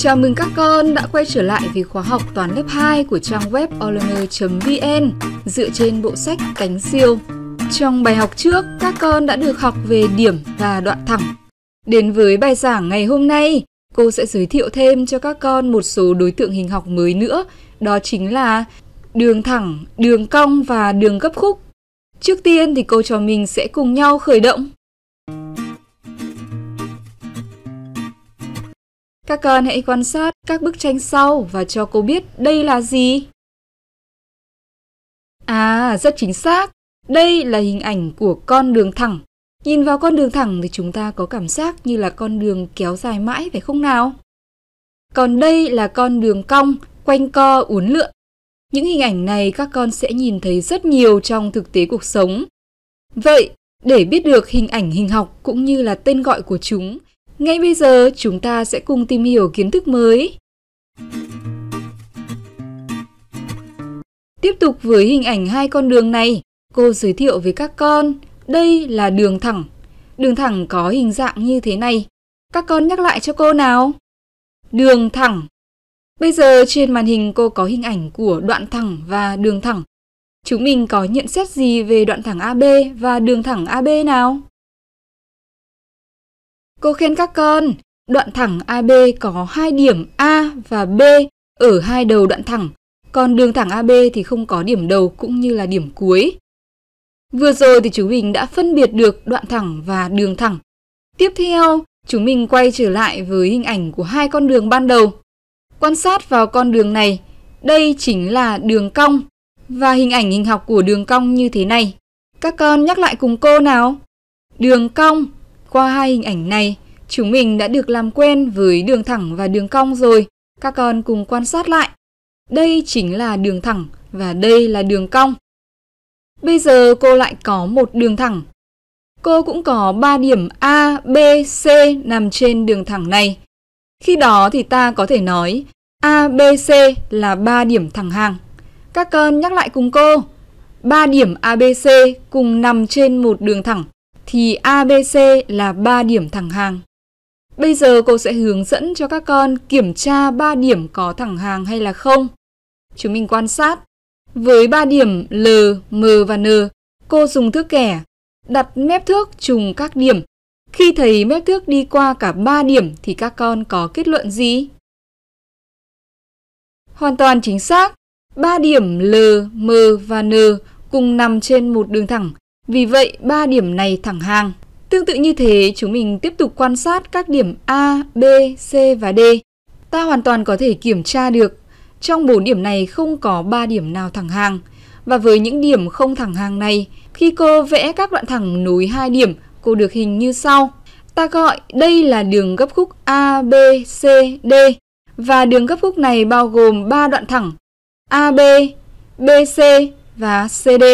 Chào mừng các con đã quay trở lại với khóa học toán lớp 2 của trang web olmer.vn dựa trên bộ sách Cánh siêu. Trong bài học trước, các con đã được học về điểm và đoạn thẳng. Đến với bài giảng ngày hôm nay, cô sẽ giới thiệu thêm cho các con một số đối tượng hình học mới nữa, đó chính là đường thẳng, đường cong và đường gấp khúc. Trước tiên thì cô trò mình sẽ cùng nhau khởi động Các con hãy quan sát các bức tranh sau và cho cô biết đây là gì. À, rất chính xác. Đây là hình ảnh của con đường thẳng. Nhìn vào con đường thẳng thì chúng ta có cảm giác như là con đường kéo dài mãi phải không nào? Còn đây là con đường cong, quanh co uốn lượn. Những hình ảnh này các con sẽ nhìn thấy rất nhiều trong thực tế cuộc sống. Vậy, để biết được hình ảnh hình học cũng như là tên gọi của chúng, ngay bây giờ chúng ta sẽ cùng tìm hiểu kiến thức mới. Tiếp tục với hình ảnh hai con đường này, cô giới thiệu với các con, đây là đường thẳng. Đường thẳng có hình dạng như thế này. Các con nhắc lại cho cô nào. Đường thẳng. Bây giờ trên màn hình cô có hình ảnh của đoạn thẳng và đường thẳng. Chúng mình có nhận xét gì về đoạn thẳng AB và đường thẳng AB nào? Cô khen các con, đoạn thẳng AB có hai điểm A và B ở hai đầu đoạn thẳng, còn đường thẳng AB thì không có điểm đầu cũng như là điểm cuối. Vừa rồi thì chúng mình đã phân biệt được đoạn thẳng và đường thẳng. Tiếp theo, chúng mình quay trở lại với hình ảnh của hai con đường ban đầu. Quan sát vào con đường này, đây chính là đường cong và hình ảnh hình học của đường cong như thế này. Các con nhắc lại cùng cô nào. Đường cong qua hai hình ảnh này, chúng mình đã được làm quen với đường thẳng và đường cong rồi. Các con cùng quan sát lại. Đây chính là đường thẳng và đây là đường cong. Bây giờ cô lại có một đường thẳng. Cô cũng có 3 điểm A, B, C nằm trên đường thẳng này. Khi đó thì ta có thể nói A, B, C là 3 điểm thẳng hàng. Các con nhắc lại cùng cô. 3 điểm ABC cùng nằm trên một đường thẳng thì ABC là 3 điểm thẳng hàng. Bây giờ cô sẽ hướng dẫn cho các con kiểm tra 3 điểm có thẳng hàng hay là không. Chúng mình quan sát. Với 3 điểm L, M và N, cô dùng thước kẻ, đặt mép thước trùng các điểm. Khi thấy mép thước đi qua cả 3 điểm thì các con có kết luận gì? Hoàn toàn chính xác. 3 điểm L, M và N cùng nằm trên một đường thẳng vì vậy, ba điểm này thẳng hàng. Tương tự như thế, chúng mình tiếp tục quan sát các điểm A, B, C và D. Ta hoàn toàn có thể kiểm tra được trong 4 điểm này không có 3 điểm nào thẳng hàng. Và với những điểm không thẳng hàng này, khi cô vẽ các đoạn thẳng nối hai điểm, cô được hình như sau. Ta gọi đây là đường gấp khúc A, B, C, D. Và đường gấp khúc này bao gồm 3 đoạn thẳng AB, BC và CD.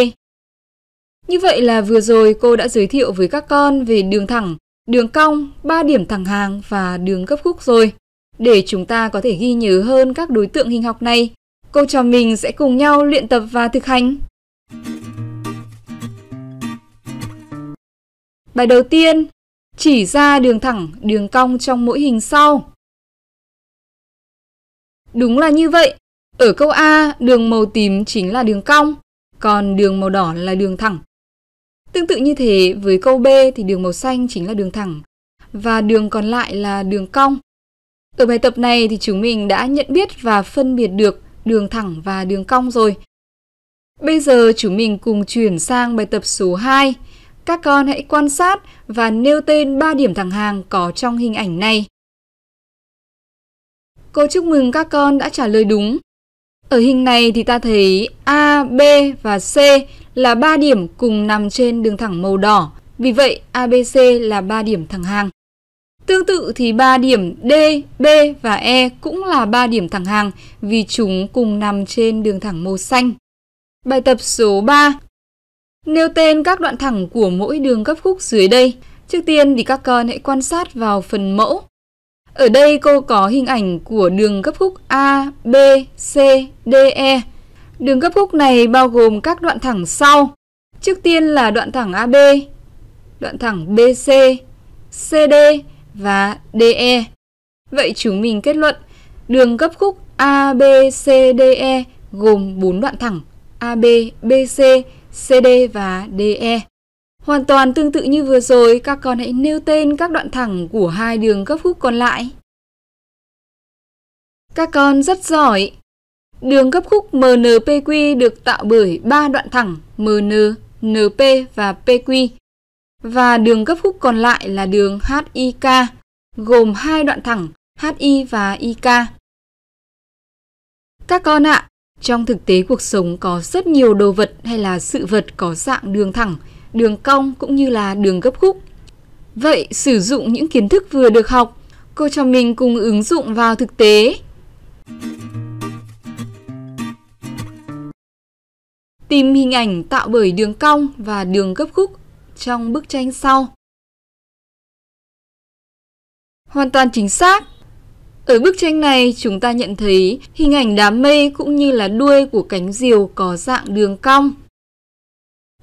Như vậy là vừa rồi cô đã giới thiệu với các con về đường thẳng, đường cong, ba điểm thẳng hàng và đường gấp khúc rồi. Để chúng ta có thể ghi nhớ hơn các đối tượng hình học này, cô trò mình sẽ cùng nhau luyện tập và thực hành. Bài đầu tiên, chỉ ra đường thẳng, đường cong trong mỗi hình sau. Đúng là như vậy. Ở câu A, đường màu tím chính là đường cong, còn đường màu đỏ là đường thẳng. Tương tự như thế, với câu B thì đường màu xanh chính là đường thẳng và đường còn lại là đường cong. Ở bài tập này thì chúng mình đã nhận biết và phân biệt được đường thẳng và đường cong rồi. Bây giờ chúng mình cùng chuyển sang bài tập số 2. Các con hãy quan sát và nêu tên 3 điểm thẳng hàng có trong hình ảnh này. Cô chúc mừng các con đã trả lời đúng. Ở hình này thì ta thấy A, B và C là 3 điểm cùng nằm trên đường thẳng màu đỏ, vì vậy ABC là 3 điểm thẳng hàng. Tương tự thì 3 điểm D, B và E cũng là 3 điểm thẳng hàng vì chúng cùng nằm trên đường thẳng màu xanh. Bài tập số 3 Nêu tên các đoạn thẳng của mỗi đường gấp khúc dưới đây. Trước tiên thì các con hãy quan sát vào phần mẫu. Ở đây cô có hình ảnh của đường gấp khúc A, B, C, D, E. Đường gấp khúc này bao gồm các đoạn thẳng sau. Trước tiên là đoạn thẳng AB, đoạn thẳng BC, CD và DE. Vậy chúng mình kết luận đường gấp khúc ABCDE gồm 4 đoạn thẳng AB, BC, CD và DE. Hoàn toàn tương tự như vừa rồi, các con hãy nêu tên các đoạn thẳng của hai đường gấp khúc còn lại. Các con rất giỏi! Đường gấp khúc MNPQ được tạo bởi 3 đoạn thẳng MN, NP và PQ và đường gấp khúc còn lại là đường HIK gồm hai đoạn thẳng HI và IK. Các con ạ, trong thực tế cuộc sống có rất nhiều đồ vật hay là sự vật có dạng đường thẳng, đường cong cũng như là đường gấp khúc. Vậy sử dụng những kiến thức vừa được học, cô cho mình cùng ứng dụng vào thực tế. Thank you Tìm hình ảnh tạo bởi đường cong và đường gấp khúc trong bức tranh sau. Hoàn toàn chính xác. Ở bức tranh này, chúng ta nhận thấy hình ảnh đám mây cũng như là đuôi của cánh diều có dạng đường cong.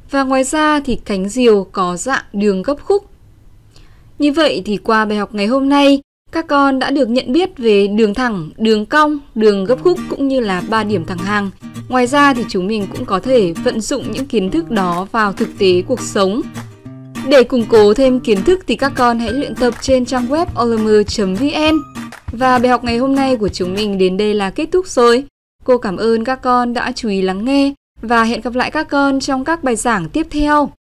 Và ngoài ra thì cánh diều có dạng đường gấp khúc. Như vậy thì qua bài học ngày hôm nay, các con đã được nhận biết về đường thẳng, đường cong, đường gấp khúc cũng như là ba điểm thẳng hàng. Ngoài ra thì chúng mình cũng có thể vận dụng những kiến thức đó vào thực tế cuộc sống. Để củng cố thêm kiến thức thì các con hãy luyện tập trên trang web olm.vn. Và bài học ngày hôm nay của chúng mình đến đây là kết thúc rồi. Cô cảm ơn các con đã chú ý lắng nghe và hẹn gặp lại các con trong các bài giảng tiếp theo.